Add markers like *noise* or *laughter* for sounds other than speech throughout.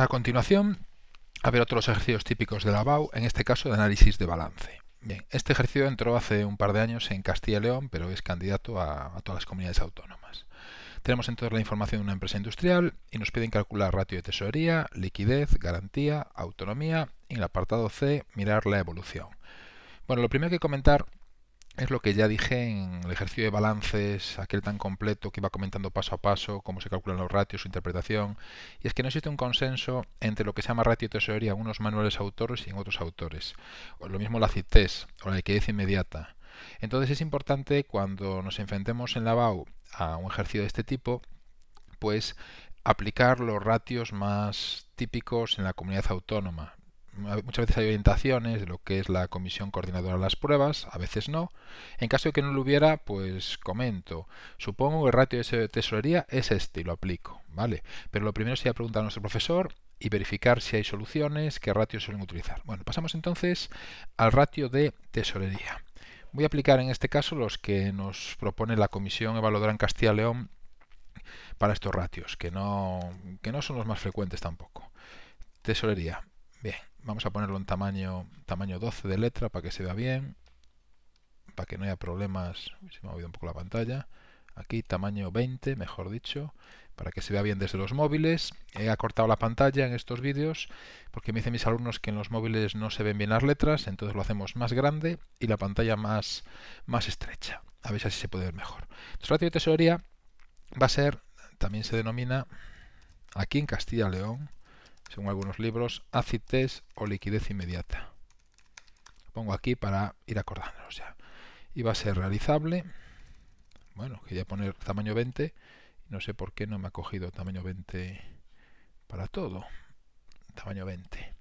a continuación a ver otros ejercicios típicos de la BAU, en este caso de análisis de balance. Bien, este ejercicio entró hace un par de años en Castilla y León, pero es candidato a, a todas las comunidades autónomas. Tenemos entonces la información de una empresa industrial y nos piden calcular ratio de tesorería, liquidez, garantía, autonomía y en el apartado C mirar la evolución. Bueno, lo primero que comentar es lo que ya dije en el ejercicio de balances, aquel tan completo que iba comentando paso a paso, cómo se calculan los ratios, su interpretación, y es que no existe un consenso entre lo que se llama ratio y tesorería en unos manuales autores y en otros autores. O lo mismo la CITES o la liquidez inmediata. Entonces es importante cuando nos enfrentemos en la BAU a un ejercicio de este tipo, pues aplicar los ratios más típicos en la comunidad autónoma, muchas veces hay orientaciones de lo que es la comisión coordinadora de las pruebas, a veces no. En caso de que no lo hubiera, pues comento. Supongo que el ratio de tesorería es este y lo aplico, ¿vale? Pero lo primero sería preguntar a nuestro profesor y verificar si hay soluciones, qué ratios suelen utilizar. Bueno, pasamos entonces al ratio de tesorería. Voy a aplicar en este caso los que nos propone la Comisión Evaluadora en Castilla y León para estos ratios, que no, que no son los más frecuentes tampoco. Tesorería. Bien, Vamos a ponerlo en tamaño, tamaño 12 de letra para que se vea bien, para que no haya problemas. se me ha movido un poco la pantalla. Aquí tamaño 20, mejor dicho, para que se vea bien desde los móviles. He acortado la pantalla en estos vídeos porque me dicen mis alumnos que en los móviles no se ven bien las letras, entonces lo hacemos más grande y la pantalla más, más estrecha. A ver si así se puede ver mejor. Entonces, la de tesorería va a ser, también se denomina, aquí en Castilla León, según algunos libros, ácites o liquidez inmediata. pongo aquí para ir acordándonos ya. Y va a ser realizable. Bueno, quería poner tamaño 20. No sé por qué no me ha cogido tamaño 20 para todo. Tamaño 20.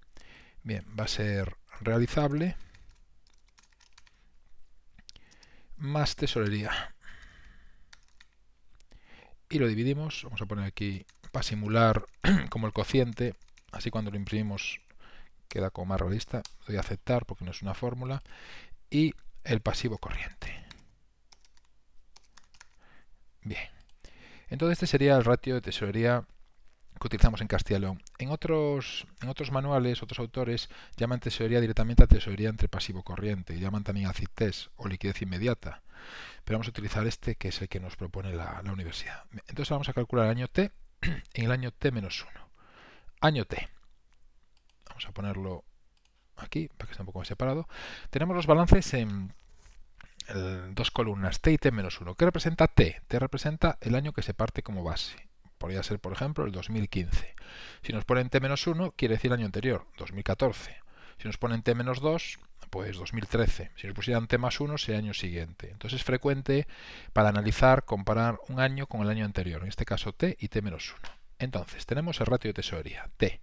Bien, va a ser realizable. Más tesorería. Y lo dividimos. Vamos a poner aquí para simular *clears throat* como el cociente Así cuando lo imprimimos queda como más realista. voy a aceptar porque no es una fórmula. Y el pasivo corriente. Bien. Entonces este sería el ratio de tesorería que utilizamos en Castilla En otros, en otros manuales, otros autores llaman tesorería directamente a tesorería entre pasivo corriente, y llaman también a o liquidez inmediata. Pero vamos a utilizar este que es el que nos propone la, la universidad. Entonces vamos a calcular el año T *clears throat* en el año T menos 1 año T. Vamos a ponerlo aquí, para que esté un poco más separado. Tenemos los balances en dos columnas, T y T-1. ¿Qué representa T? T representa el año que se parte como base. Podría ser, por ejemplo, el 2015. Si nos ponen T-1, quiere decir el año anterior, 2014. Si nos ponen T-2, pues 2013. Si nos pusieran T-1, sería año siguiente. Entonces es frecuente para analizar, comparar un año con el año anterior, en este caso T y T-1. Entonces, tenemos el ratio de tesorería, T.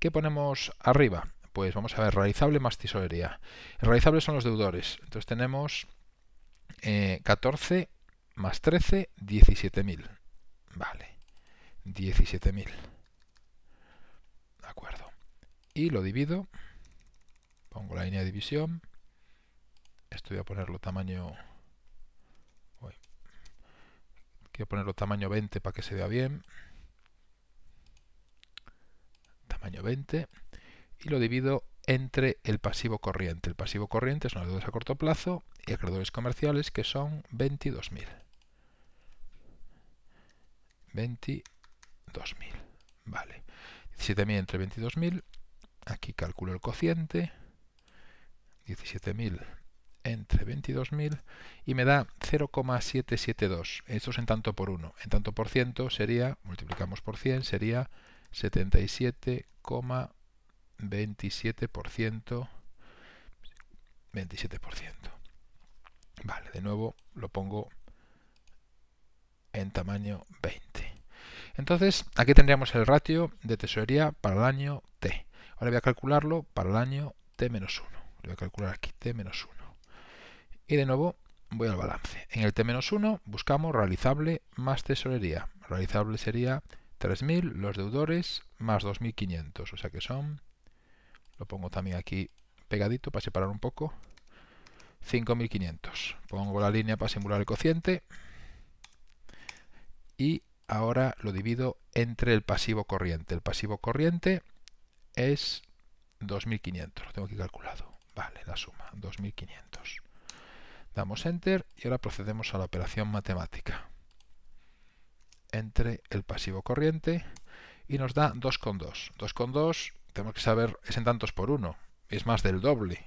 ¿Qué ponemos arriba? Pues vamos a ver, realizable más tesorería. Realizables son los deudores. Entonces tenemos 14 eh, más 13, 17.000. Vale, 17.000. De acuerdo. Y lo divido. Pongo la línea de división. Esto voy a ponerlo tamaño... Voy a ponerlo tamaño 20 para que se vea bien tamaño 20, y lo divido entre el pasivo corriente. El pasivo corriente son las deudas a corto plazo y acreedores comerciales que son 22.000. 22.000. Vale. 17.000 entre 22.000. Aquí calculo el cociente. 17.000 entre 22.000 y me da 0,772. Esto es en tanto por 1. En tanto por ciento sería, multiplicamos por 100, sería 77,27%. 27%. Vale, de nuevo lo pongo en tamaño 20. Entonces, aquí tendríamos el ratio de tesorería para el año T. Ahora voy a calcularlo para el año T-1. voy a calcular aquí, T-1. Y de nuevo voy al balance. En el T-1 buscamos realizable más tesorería. Realizable sería 3.000 los deudores más 2.500, o sea que son, lo pongo también aquí pegadito para separar un poco, 5.500. Pongo la línea para simular el cociente y ahora lo divido entre el pasivo corriente. El pasivo corriente es 2.500, lo tengo aquí calculado. Vale, la suma, 2.500. Damos Enter y ahora procedemos a la operación matemática entre el pasivo corriente y nos da 2,2. 2,2 tenemos que saber es en tantos por uno, es más del doble.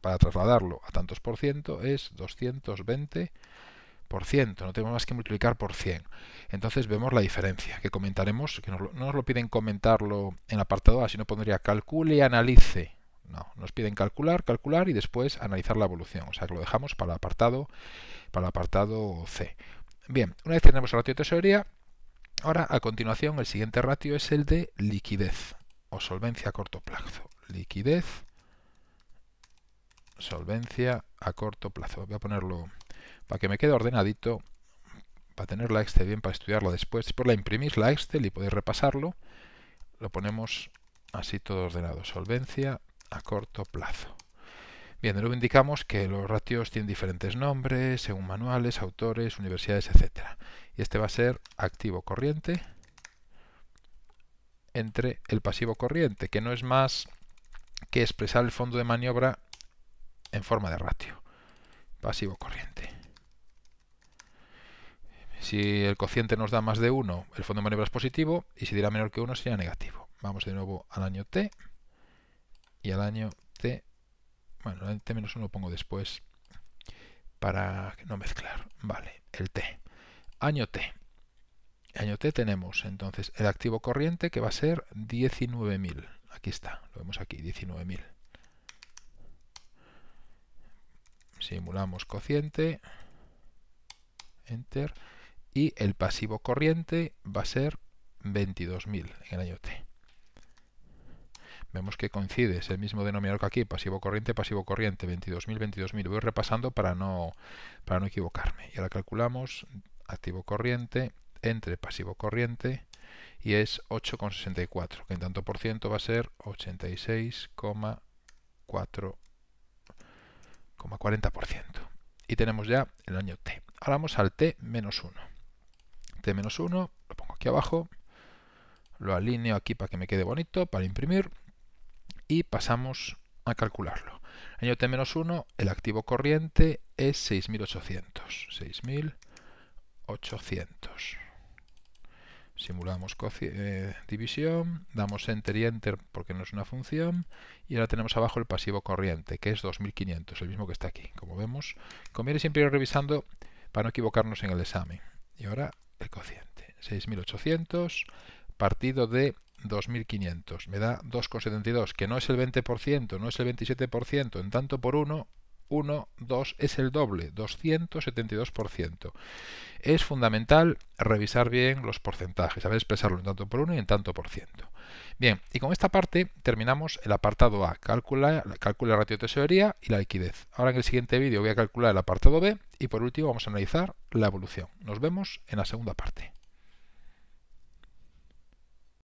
para trasladarlo a tantos por ciento es 220 por ciento, no tenemos más que multiplicar por 100. Entonces vemos la diferencia que comentaremos, que no nos lo piden comentarlo en el apartado A, sino pondría calcule y analice. No, nos piden calcular, calcular y después analizar la evolución. O sea que lo dejamos para apartado, para el apartado C. Bien, una vez tenemos el ratio de tesorería, ahora a continuación el siguiente ratio es el de liquidez o solvencia a corto plazo. Liquidez, solvencia a corto plazo. Voy a ponerlo para que me quede ordenadito, para tener la Excel bien, para estudiarla después. Por la imprimir la Excel y podéis repasarlo, lo ponemos así todo ordenado. Solvencia a corto plazo. Bien, luego indicamos que los ratios tienen diferentes nombres, según manuales, autores, universidades, etc. Y este va a ser activo corriente entre el pasivo corriente, que no es más que expresar el fondo de maniobra en forma de ratio. Pasivo corriente. Si el cociente nos da más de 1, el fondo de maniobra es positivo, y si diera menor que 1 sería negativo. Vamos de nuevo al año t y al año t bueno, el T-1 lo pongo después para no mezclar. Vale, el T. Año T. Año T tenemos entonces el activo corriente que va a ser 19.000. Aquí está, lo vemos aquí, 19.000. Simulamos cociente. Enter. Y el pasivo corriente va a ser 22.000 en el año T vemos que coincide, es el mismo denominador que aquí, pasivo corriente, pasivo corriente, 22.000, 22.000. Voy repasando para no, para no equivocarme. Y ahora calculamos activo corriente entre pasivo corriente y es 8,64, que en tanto por ciento va a ser 86,4,40%. Y tenemos ya el año T. Ahora vamos al T 1. T 1, lo pongo aquí abajo, lo alineo aquí para que me quede bonito, para imprimir y pasamos a calcularlo. Año T-1, el activo corriente es 6.800. 6.800. Simulamos eh, división, damos enter y enter porque no es una función y ahora tenemos abajo el pasivo corriente que es 2.500, el mismo que está aquí. Como vemos, conviene siempre ir revisando para no equivocarnos en el examen. Y ahora el cociente. 6.800 partido de 2.500. Me da 2,72, que no es el 20%, no es el 27%. En tanto por 1, 1, 2 es el doble, 272%. Es fundamental revisar bien los porcentajes, saber expresarlo en tanto por uno y en tanto por ciento. Bien, y con esta parte terminamos el apartado A, calcula, calcula el ratio de tesorería y la liquidez. Ahora en el siguiente vídeo voy a calcular el apartado B y por último vamos a analizar la evolución. Nos vemos en la segunda parte.